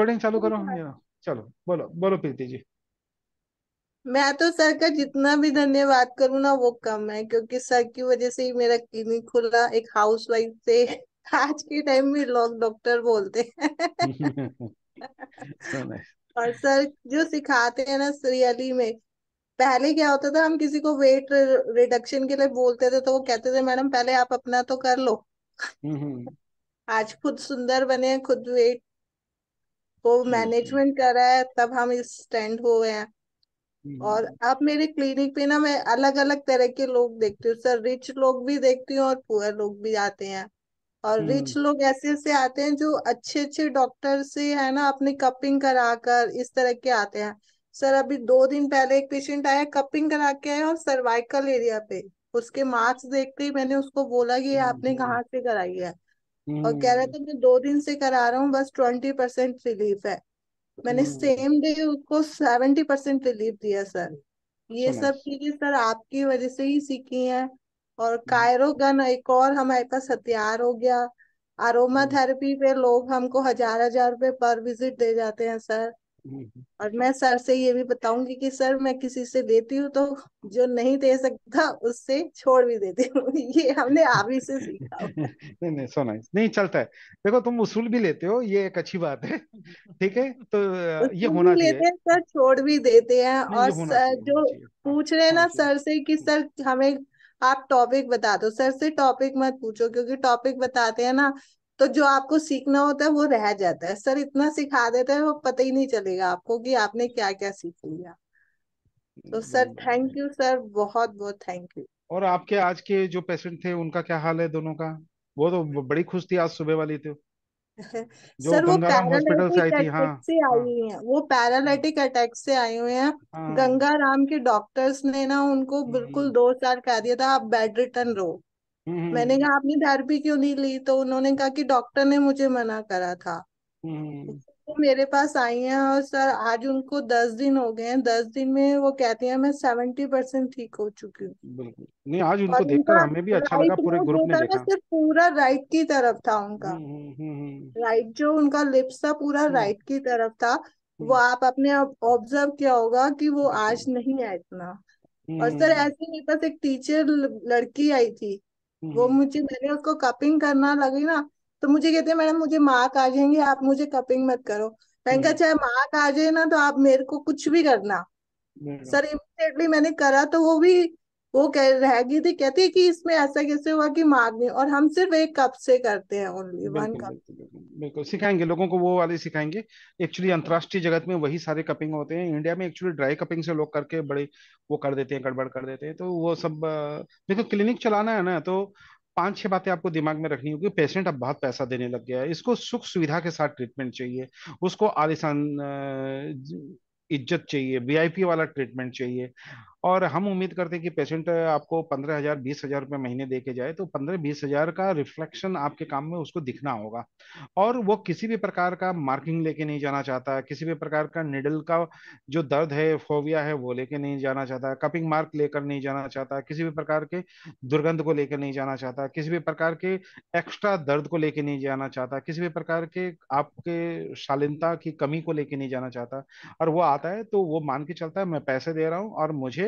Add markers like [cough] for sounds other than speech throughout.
Recording चालू करो ना चलो बोलो बोलो प्रीति जी मैं तो सर का जितना भी धन्यवाद करूँ ना वो कम है क्योंकि सर की वजह से ही मेरा क्लिनिक खुला एक हाउस वाइफ से आज के टाइम में लोग डॉक्टर बोलते हैं और सर जो सिखाते हैं ना रियली में पहले क्या होता था हम किसी को वेट रिडक्शन के लिए बोलते थे तो वो कहते थे मैडम पहले आप अपना तो कर लो हम्म, हम्म। आज खुद सुंदर बने खुद वेट वो मैनेजमेंट करा है तब हम स्टैंड गए हैं हम्म, और अब हम्म। मेरे क्लिनिक पे ना मैं अलग अलग तरह के लोग देखती हूँ सर रिच लोग भी देखती हूँ और पुअर लोग भी आते हैं और रिच हम्म, लोग ऐसे ऐसे आते हैं जो अच्छे अच्छे डॉक्टर से है ना अपनी कपिंग करा कर इस तरह के आते हैं सर अभी दो दिन पहले एक पेशेंट आया कपिंग करा के आया और सर्वाइकल एरिया पे उसके मार्क्स देखते ही मैंने उसको बोला कि आपने कहाँ से कराई है और कह रहा था मैं दो दिन से करा रहा हूँ बस ट्वेंटी परसेंट रिलीफ है मैंने सेम हम्म। डे उसको सेवेंटी परसेंट रिलीफ दिया सर ये सब चीजें सर आपकी वजह से ही सीखी है और हम्म। कायरो गन एक और हमारे पास हथियार हो गया अरोमा हम्म। थेरेपी पे लोग हमको हजार हजार रुपए पर विजिट दे जाते हैं सर हम्म। और मैं सर से ये भी बताऊंगी कि सर मैं किसी से देती हूँ तो जो नहीं दे सकता उससे छोड़ भी देती हूँ [laughs] ये हमने आप ही से सीखा [laughs] नहीं नहीं सोना नहीं चलता है देखो तुम उसूल भी लेते हो ये एक अच्छी बात है ठीक है तो ये होना लेते हैं सर छोड़ भी देते हैं और सर जो पूछ रहे ना सर से कि सर हमें आप टॉपिक बता दो सर से टॉपिक मत पूछो क्योंकि टॉपिक बताते हैं ना तो जो आपको सीखना होता है वो रह जाता है सर इतना सिखा देते हैं वो पता ही नहीं चलेगा आपको कि आपने क्या क्या सीख लिया तो hmm, sir hmm, thank hmm. You sir बहुत बहुत थैंक यू और आपके आज के जो पेशेंट थे उनका क्या हाल है दोनों का वो तो बड़ी खुश थी आज सुबह वाली थे तो। [laughs] जो सर वो हॉस्पिटल से आई थी हाँ से आई हुई हैं वो पैरालिटिक हाँ। अटैक से आई हुई हैं हाँ। गंगाराम के डॉक्टर्स ने ना उनको बिल्कुल दो चार कह दिया था आप बेड रिटर्न रहो हम्म, मैंने हम्म। कहा आपने थेरेपी क्यों नहीं ली तो उन्होंने कहा कि डॉक्टर ने मुझे मना करा था हम्म। तो मेरे पास आई हैं और सर आज उनको दस दिन हो गए हैं दस दिन में वो कहती हैं मैं सेवेंटी परसेंट ठीक हो चुकी हूँ नहीं आज उनको देखकर हमें भी अच्छा लगा पूरे ग्रुप ने देखा सिर्फ पूरा राइट की तरफ था उनका राइट जो उनका लिप्स था पूरा राइट की तरफ था वो आप अपने ऑब्जर्व किया होगा कि वो आज नहीं है इतना और सर ऐसे मेरे पास एक टीचर लड़की आई थी वो हम्म। मुझे मैंने उसको कपिंग करना लगी ना तो मुझे कहते मैडम मुझे मार्क आ जाएंगे आप मुझे कपिंग मत करो मैंने कहा हम्म। चाहे अच्छा, मार्क आ जाए ना तो आप मेरे को कुछ भी करना सर इमिडिएटली मैंने करा तो वो भी वो कह रहेगी थी कहती है कि इसमें ऐसा कैसे हुआ कि मार नहीं और हम सिर्फ एक कप से करते हैं ओनली वन कप बिल्कुल सिखाएंगे लोगों को वो वाले सिखाएंगे एक्चुअली अंतरराष्ट्रीय जगत में वही सारे कपिंग होते हैं इंडिया में एक्चुअली ड्राई कपिंग से लोग करके बड़े वो कर देते हैं गड़बड़ कर देते हैं तो वो सब देखो क्लिनिक चलाना है ना तो पांच छह बातें आपको दिमाग में रखनी होगी पेशेंट अब बहुत पैसा देने लग गया है इसको सुख सुविधा के साथ ट्रीटमेंट चाहिए उसको आलिशान इज्जत चाहिए वीआईपी वाला ट्रीटमेंट चाहिए और हम उम्मीद करते हैं कि पेशेंट आपको पंद्रह हजार बीस हजार रुपये महीने दे के जाए तो पंद्रह बीस हजार का रिफ्लेक्शन आपके काम में उसको दिखना होगा और वो किसी भी प्रकार का मार्किंग लेके नहीं जाना चाहता किसी भी प्रकार का निडल का जो दर्द है फोविया है वो लेके नहीं जाना चाहता कपिंग मार्क लेकर नहीं जाना चाहता किसी भी प्रकार के दुर्गंध को लेकर नहीं जाना चाहता किसी भी प्रकार के एक्स्ट्रा दर्द को लेकर नहीं जाना चाहता किसी भी प्रकार के आपके शालीनता की कमी को लेकर नहीं जाना चाहता और वो आता है तो वो मान के चलता है मैं पैसे दे रहा हूँ और मुझे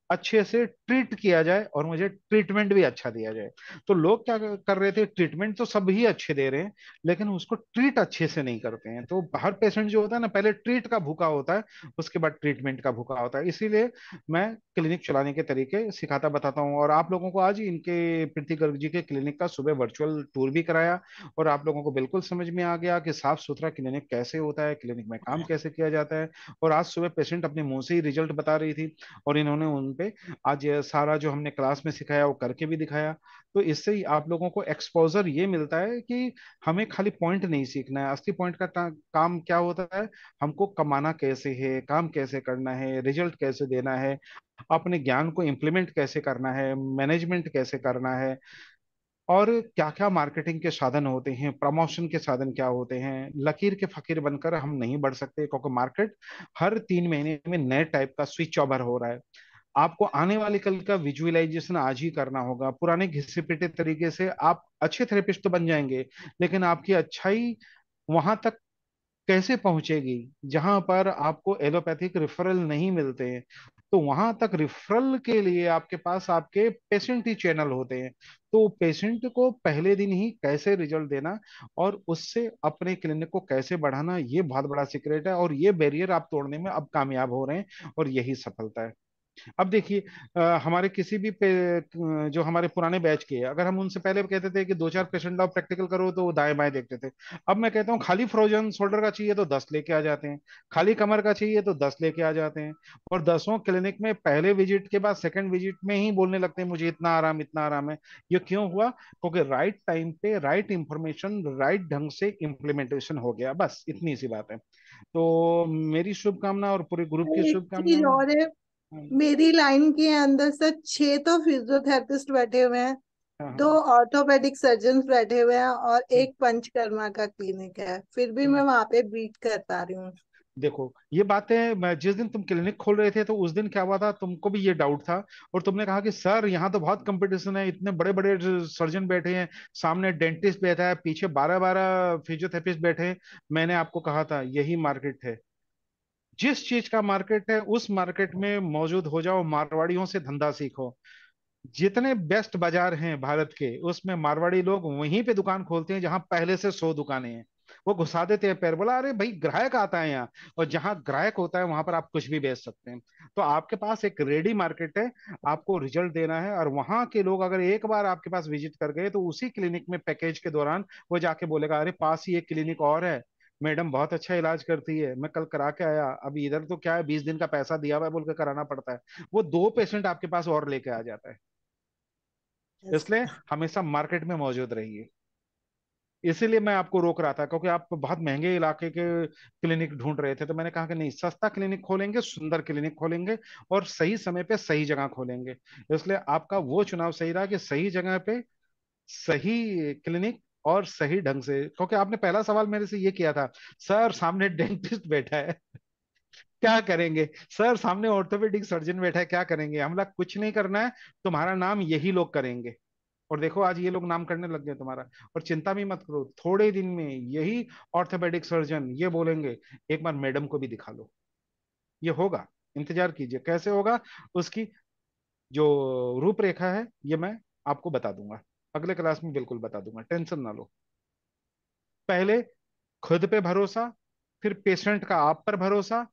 अच्छे से ट्रीट किया जाए और मुझे ट्रीटमेंट भी अच्छा दिया जाए तो लोग क्या कर रहे थे ट्रीटमेंट तो सब ही अच्छे दे रहे हैं लेकिन उसको ट्रीट अच्छे से नहीं करते हैं तो हर पेशेंट जो होता है ना पहले ट्रीट का भूखा होता है उसके बाद ट्रीटमेंट का भूखा होता है इसीलिए मैं क्लिनिक चलाने के तरीके सिखाता बताता हूँ और आप लोगों को आज इनके प्रीति गर्ग जी के क्लिनिक का सुबह वर्चुअल टूर भी कराया और आप लोगों को बिल्कुल समझ में आ गया कि साफ सुथरा क्लिनिक कैसे होता है क्लिनिक में काम कैसे किया जाता है और आज सुबह पेशेंट अपने मुंह से ही रिजल्ट बता रही थी और इन्होंने उन पे आज सारा जो हमने क्लास में सिखाया वो करके भी दिखाया तो इससे ही आप लोगों को एक्सपोजर ये मिलता है कि हमें खाली पॉइंट नहीं सीखना है असली पॉइंट का काम क्या होता है हमको कमाना कैसे है काम कैसे करना है रिजल्ट कैसे देना है अपने ज्ञान को इम्प्लीमेंट कैसे करना है मैनेजमेंट कैसे करना है और क्या क्या मार्केटिंग के साधन होते हैं प्रमोशन के साधन क्या होते हैं लकीर के फकीर बनकर हम नहीं बढ़ सकते क्योंकि मार्केट हर तीन महीने में नए टाइप का स्विच ओवर हो रहा है आपको आने वाले कल का विजुअलाइजेशन आज ही करना होगा पुराने घिसे तरीके से आप अच्छे थेरेपिस्ट तो बन जाएंगे लेकिन आपकी अच्छाई वहां तक कैसे पहुंचेगी जहां पर आपको एलोपैथिक रिफरल नहीं मिलते हैं तो वहां तक रिफरल के लिए आपके पास आपके पेशेंट ही चैनल होते हैं तो पेशेंट को पहले दिन ही कैसे रिजल्ट देना और उससे अपने क्लिनिक को कैसे बढ़ाना ये बहुत बड़ा सीक्रेट है और ये बैरियर आप तोड़ने में अब कामयाब हो रहे हैं और यही सफलता है अब देखिए हमारे किसी भी जो हमारे पुराने बैच के अगर हम उनसे पहले कहते थे कि दो चार पेशेंट लाओ प्रैक्टिकल करो तो दाएं बाएं देखते थे अब मैं कहता हूँ खाली फ्रोजन शोल्डर का चाहिए तो दस लेके आ जाते हैं खाली कमर का चाहिए तो दस लेके आ जाते हैं और दसों क्लिनिक में पहले विजिट के बाद सेकेंड विजिट में ही बोलने लगते हैं मुझे इतना आराम इतना आराम है ये क्यों हुआ क्योंकि राइट टाइम पे राइट इंफॉर्मेशन राइट ढंग से इम्प्लीमेंटेशन हो गया बस इतनी सी बात है तो मेरी शुभकामना और पूरे ग्रुप की शुभकामना हम्म। मेरी लाइन के अंदर सर छह तो फिजियोथेरेपिस्ट बैठे हुए हैं हाँ, हाँ। दो ऑर्थोपेडिक सर्जन बैठे हुए हैं और एक पंचकर्मा का क्लिनिक है फिर भी हम्म। मैं वहां पे बीट कर पा रही हूँ देखो ये बातें जिस दिन तुम क्लिनिक खोल रहे थे तो उस दिन क्या हुआ था तुमको भी ये डाउट था और तुमने कहा कि सर यहाँ तो बहुत कंपटीशन है इतने बड़े बड़े सर्जन बैठे हैं सामने डेंटिस्ट बैठा है पीछे बारह बारह फिजियोथेरेपिस्ट बैठे हैं मैंने आपको कहा था यही मार्केट है जिस चीज का मार्केट है उस मार्केट में मौजूद हो जाओ मारवाड़ियों से धंधा सीखो जितने बेस्ट बाजार हैं भारत के उसमें मारवाड़ी लोग वहीं पे दुकान खोलते हैं जहां पहले से सौ दुकानें हैं वो घुसा देते हैं पैर बोला अरे भाई ग्राहक आता है यहाँ और जहां ग्राहक होता है वहां पर आप कुछ भी बेच सकते हैं तो आपके पास एक रेडी मार्केट है आपको रिजल्ट देना है और वहां के लोग अगर एक बार आपके पास विजिट कर गए तो उसी क्लिनिक में पैकेज के दौरान वो जाके बोलेगा अरे पास ही एक क्लिनिक और है मैडम बहुत अच्छा इलाज करती है मैं कल करा के आया अब इधर तो क्या है बीस दिन का पैसा दिया हुआ है के कराना पड़ता है वो दो पेशेंट आपके पास और लेके आ जाता है अच्छा। इसलिए हमेशा मार्केट में मौजूद रहिए इसीलिए मैं आपको रोक रहा था क्योंकि आप बहुत महंगे इलाके के क्लिनिक ढूंढ रहे थे तो मैंने कहा कि नहीं सस्ता क्लिनिक खोलेंगे सुंदर क्लिनिक खोलेंगे और सही समय पे सही जगह खोलेंगे इसलिए आपका वो चुनाव सही रहा कि सही जगह पे सही क्लिनिक और सही ढंग से क्योंकि आपने पहला सवाल मेरे से ये किया था सर सामने डेंटिस्ट बैठा है क्या करेंगे सर सामने ऑर्थोपेडिक सर्जन बैठा है क्या करेंगे हमला कुछ नहीं करना है तुम्हारा नाम यही लोग करेंगे और देखो आज ये लोग नाम करने लग गए तुम्हारा और चिंता भी मत करो थोड़े दिन में यही ऑर्थोपेडिक सर्जन ये बोलेंगे एक बार मैडम को भी दिखा लो ये होगा इंतजार कीजिए कैसे होगा उसकी जो रूपरेखा है ये मैं आपको बता दूंगा अगले क्लास में बिल्कुल बता दूंगा टेंशन ना लो पहले खुद पे भरोसा फिर पेशेंट का आप पर भरोसा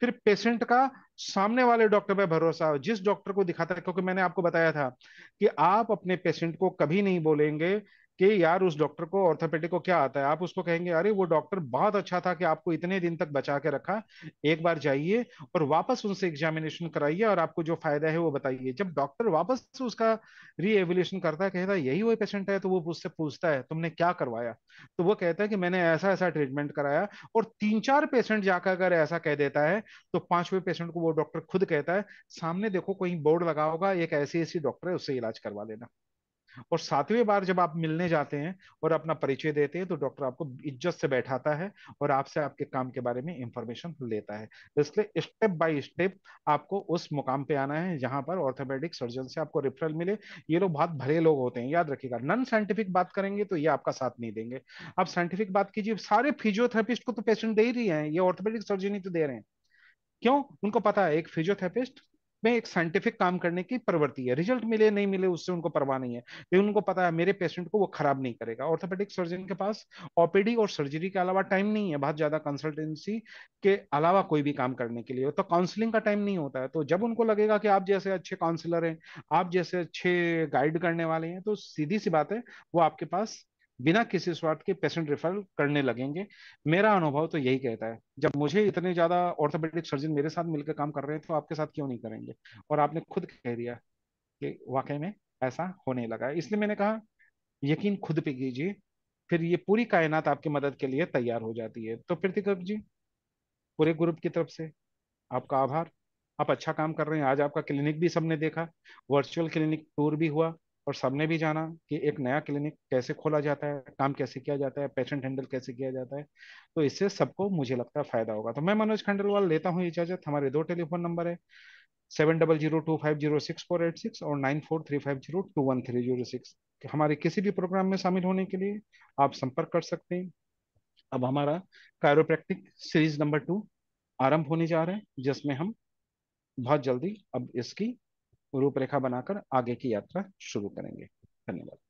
फिर पेशेंट का सामने वाले डॉक्टर पे भरोसा जिस डॉक्टर को दिखाता है क्योंकि मैंने आपको बताया था कि आप अपने पेशेंट को कभी नहीं बोलेंगे कि यार उस डॉक्टर को ऑर्थोपेडिक को क्या आता है आप उसको कहेंगे अरे वो डॉक्टर बहुत अच्छा था कि आपको इतने दिन तक बचा के रखा एक बार जाइए और वापस उनसे एग्जामिनेशन कराइए और आपको जो फायदा है वो बताइए जब डॉक्टर वापस उसका रीएवल्यूशन करता है कहता है यही वो पेशेंट है तो वो उससे पूछता है तुमने क्या करवाया तो वो कहता है कि मैंने ऐसा ऐसा ट्रीटमेंट कराया और तीन चार पेशेंट जाकर अगर ऐसा कह देता है तो पांचवें पेशेंट को वो डॉक्टर खुद कहता है सामने देखो कहीं बोर्ड लगा होगा एक ऐसी ऐसी डॉक्टर है उससे इलाज करवा लेना और सातवें बार जब आप मिलने जाते हैं और अपना परिचय देते हैं तो डॉक्टर आपको इज्जत से बैठाता है और आपसे आपके काम के बारे में इंफॉर्मेशन लेता है तो इसलिए स्टेप बाय स्टेप आपको उस मुकाम पे आना है जहां पर ऑर्थोपेडिक सर्जन से आपको रेफरल मिले ये लोग बहुत भले लोग होते हैं याद रखिएगा नॉन साइंटिफिक बात करेंगे तो ये आपका साथ नहीं देंगे आप साइंटिफिक बात कीजिए सारे फिजियोथेरापिस्ट को तो पेशेंट दे ही रही है ये ऑर्थोपेडिक सर्जन ही तो दे रहे हैं क्यों उनको पता है एक फिजियोथेरापिस्ट में एक साइंटिफिक काम करने की प्रवृत्ति है रिजल्ट मिले नहीं मिले उससे उनको परवाह नहीं है लेकिन उनको पता है मेरे पेशेंट को वो खराब नहीं करेगा ऑर्थोपेडिक सर्जन के पास ऑपेडी और सर्जरी के अलावा टाइम नहीं है बहुत ज्यादा कंसल्टेंसी के अलावा कोई भी काम करने के लिए तो काउंसलिंग का टाइम नहीं होता है तो जब उनको लगेगा कि आप जैसे अच्छे काउंसलर हैं आप जैसे अच्छे गाइड करने वाले हैं तो सीधी सी बात है वो आपके पास बिना किसी स्वार्थ के पेशेंट रेफरल करने लगेंगे मेरा अनुभव तो यही कहता है जब मुझे इतने ज्यादा ऑर्थोपेडिक सर्जन मेरे साथ मिलकर काम कर रहे हैं तो आपके साथ क्यों नहीं करेंगे और आपने खुद कह दिया कि वाकई में ऐसा होने लगा है इसलिए मैंने कहा यकीन खुद पे कीजिए फिर ये पूरी कायनात आपकी मदद के लिए तैयार हो जाती है तो प्रतिकर्प जी पूरे ग्रुप की तरफ से आपका आभार आप अच्छा काम कर रहे हैं आज आपका क्लिनिक भी सबने देखा वर्चुअल क्लिनिक टूर भी हुआ और सबने भी जाना कि एक नया क्लिनिक कैसे खोला जाता है काम कैसे किया जाता है पेशेंट हैंडल कैसे किया जाता है तो इससे सबको मुझे लगता है फायदा होगा तो मैं मनोज खंडलवाल लेता हूँ इजाजत हमारे दो टेलीफोन नंबर है seven double zero two five zero six four eight six और nine four three five zero two one three zero six हमारे किसी भी प्रोग्राम में शामिल होने के लिए आप संपर्क कर सकते हैं अब हमारा कायरोप्रैक्टिक सीरीज नंबर टू आरंभ होने जा रहे हैं जिसमें हम बहुत जल्दी अब इसकी रूपरेखा बनाकर आगे की यात्रा शुरू करेंगे धन्यवाद